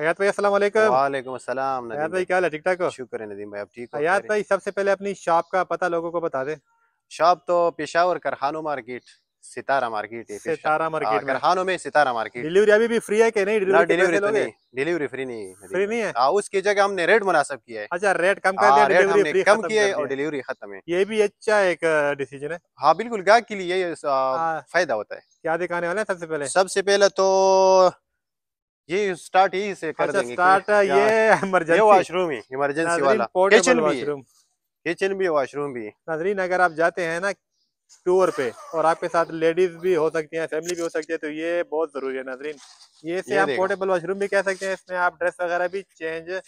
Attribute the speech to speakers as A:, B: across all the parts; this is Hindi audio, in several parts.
A: हयात भाई अस्सलाम वालेकुम वालेकुम अस्सलाम भाई क्या हाल है ठीक ठाक हो शुक्र है नदीम भाई आप ठीक हो हयात भाई सबसे पहले अपनी शॉप का पता लोगों को बता दे शॉप तो पेशावर करहानो मार्केट सितारा मार्केट है सितारा हाँ, मार्केट करहानो में सितारा मार्केट डिलीवरी अभी भी फ्री है कि नहीं डिलीवरी तो डिलीवरी फ्री नहीं फ्री नहीं है आ, हाँ, उसकी जगह हमने रेट मुनासब किया है अच्छा रेट कम कर हाँ, दिया रेट हमने कम किए और डिलीवरी खत्म है ये भी अच्छा एक डिसीजन है हाँ बिल्कुल गाय के लिए फायदा होता है क्या दिखाने वाले सबसे पहले सबसे पहले तो ये स्टार्ट ही से कर अच्छा, देंगे स्टार्ट ये इमरजेंसी ये वॉशरूम ही इमरजेंसी वाला किचन भी किचन भी वॉशरूम भी नाजरीन अगर आप जाते हैं ना टूर पे और आपके साथ लेडीज भी हो सकती हैं फैमिली भी हो सकती है तो ये बहुत जरूरी है नाजरीन ये से आप पोर्टेबल वॉशरूम भी कह सकते हैं इसमें आप ड्रेस वगैरह भी चेंज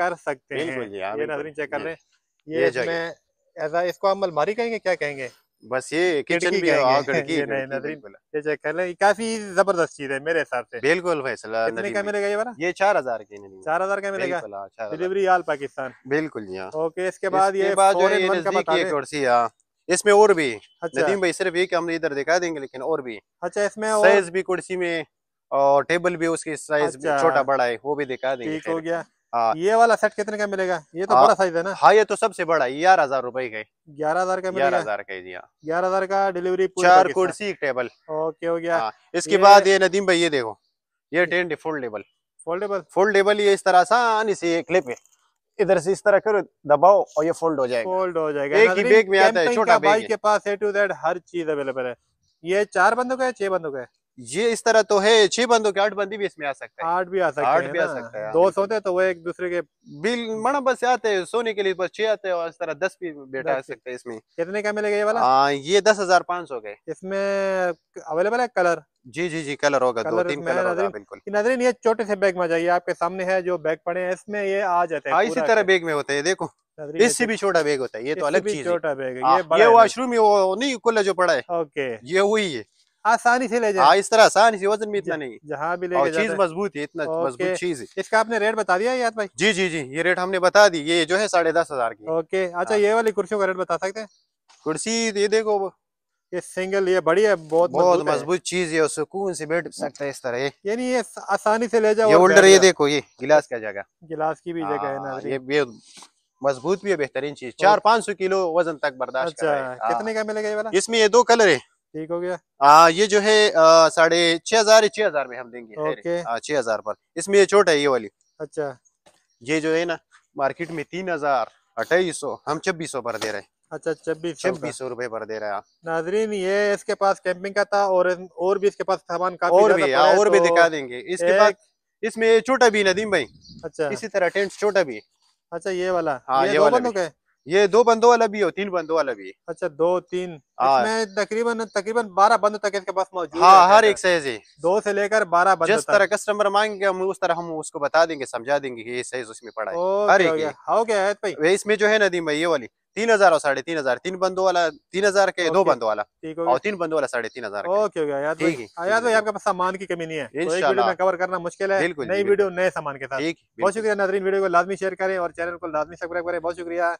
A: कर सकते हैं ये नाजरीन चेक कर रहे
B: हैं ये
A: इसमें ऐसा इसको हम अलमारी कहेंगे क्या कहेंगे बस ये किचन भी है और खिड़की ये चेक कर ले काफी जबरदस्त चीज है मेरे हिसाब से बिल्कुल फैसला कितने का मिलेगा ये वाला ये 4000 के चार 4000 का मिलेगा हाँ, डिलीवरी ऑल पाकिस्तान बिल्कुल जी हां ओके इसके बाद ये एक मन का बता कुर्सी हां इसमें और भी अच्छा। नदीम भाई सिर्फ एक हमने इधर दिखा देंगे लेकिन और भी अच्छा इसमें और... साइज भी कुर्सी में और टेबल भी उसके साइज अच्छा। छोटा बड़ा है वो भी दिखा देंगे ठीक हो गया हाँ। ये वाला सेट कितने का मिलेगा ये तो आ, हाँ। बड़ा साइज है ना हाँ ये तो सबसे बड़ा है ग्यारह हजार रुपए का ग्यारह हजार का ग्यारह हजार का जी हाँ ग्यारह हजार का डिलीवरी चार कुर्सी एक टेबल ओके हो गया हाँ, इसके बाद ये नदीम भाई ये देखो ये टेंट फोल्डेबल फोल्डेबल फोल्डेबल ये इस तरह आसानी से क्लिप है इधर से इस तरह करो दबाओ और ये फोल्ड हो जाएगा फोल्ड हो जाएगा एक ही बैग में आता है छोटा बैग के पास ए टू जेड हर चीज अवेलेबल है ये चार बंदों का है छह बंदों का है ये इस तरह तो है छह बंदों के आठ बंदी भी इसमें आ सकते हैं आठ भी आ सकते हैं आठ भी आ सकते है दो सोते तो वो एक दूसरे के बिल मना बस आते हैं सोने के लिए बस छह आते हैं और इस तरह दस भी बेटा आ सकते हैं इसमें कितने का मिलेगा ये वाला आ, ये दस हजार पाँच सौ गए इसमें अवेलेबल है कलर जी जी जी कलर होगा कलर दो तीन कलर होगा बिल्कुल नजरीन ये छोटे से बैग में जाइए आपके सामने है जो बैग पड़े हैं इसमें ये आ जाते हैं हाँ, इसी तरह बैग में होते हैं देखो इससे भी छोटा बैग होता है ये तो अलग चीज छोटा बैग है ये हाँ, वॉशरूम ये वो नहीं कुल्ला जो पड़ा है ओके ये वही है आसानी से ले जाए हाँ, इस तरह आसानी से वजन भी इतना नहीं जहाँ भी ले चीज मजबूत है इतना मजबूत चीज है इसका आपने रेट बता दिया याद भाई जी जी जी ये रेट हमने बता दी ये जो है साढ़े दस हजार की ओके अच्छा हाँ। ये वाली कुर्सियों का रेट बता सकते हैं कुर्सी ये देखो ये सिंगल ये बड़ी है बहुत बहुत मजबूत चीज है सुकून से बैठ सकता है इस तरह ये नहीं ये आसानी से ले जाओ ये होल्डर ये देखो ये गिलास का जगह गिलास की भी जगह है ना हाँ, ये ये मजबूत भी है बेहतरीन चीज चार पाँच सौ किलो वजन तक बर्दाश्त अच्छा, कितने का मिलेगा ये वाला इसमें ये दो कलर है ठीक हो गया आ, ये जो है साढ़े छह हजार छह हजार में हम देंगे ओके छह हजार पर इसमें ये छोटा है ये वाली अच्छा ये जो है ना मार्केट में तीन हजार अट्ठाईस सौ हम छब्बीस सौ पर दे रहे हैं अच्छा छब्बीस छब्बीस सौ रूपये पर दे रहे हैं आप नाजरीन ये इसके पास कैंपिंग का था और और भी इसके पास सामान काफी और भी आ, और भी तो दिखा देंगे इसके पास इसमें छोटा भी नदीम भाई अच्छा इसी तरह टेंट छोटा भी अच्छा ये वाला हाँ ये, ये वाला ये दो बंदों वाला भी हो तीन बंदों वाला भी अच्छा दो तीन हाँ। इसमें तकरीबन तकरीबन बारह बंदो तक इसके पास मौजूद हाँ हर एक साइज है दो से लेकर बारह जिस तरह कस्टमर मांगेंगे हम उस तरह हम उसको बता देंगे समझा देंगे कि ये साइज उसमें पड़ा है हो गया है इसमें जो है नदी भाई ये वाली तीन हजार और साढ़े तीन हजार तीन बंदो वाला तीन हजार के दो बंदो वाला और तीन बंदो वाला साढ़े तीन हजार ओके हो ठीक है याद भाई आपके पास सामान की कमी नहीं है तो एक वीडियो में कवर करना मुश्किल है नई वीडियो नए सामान के साथ बहुत शुक्रिया नाजरीन वीडियो को लाजमी शेयर करें और चैनल को लाजमी सब्सक्राइब करें बहुत शुक्रिया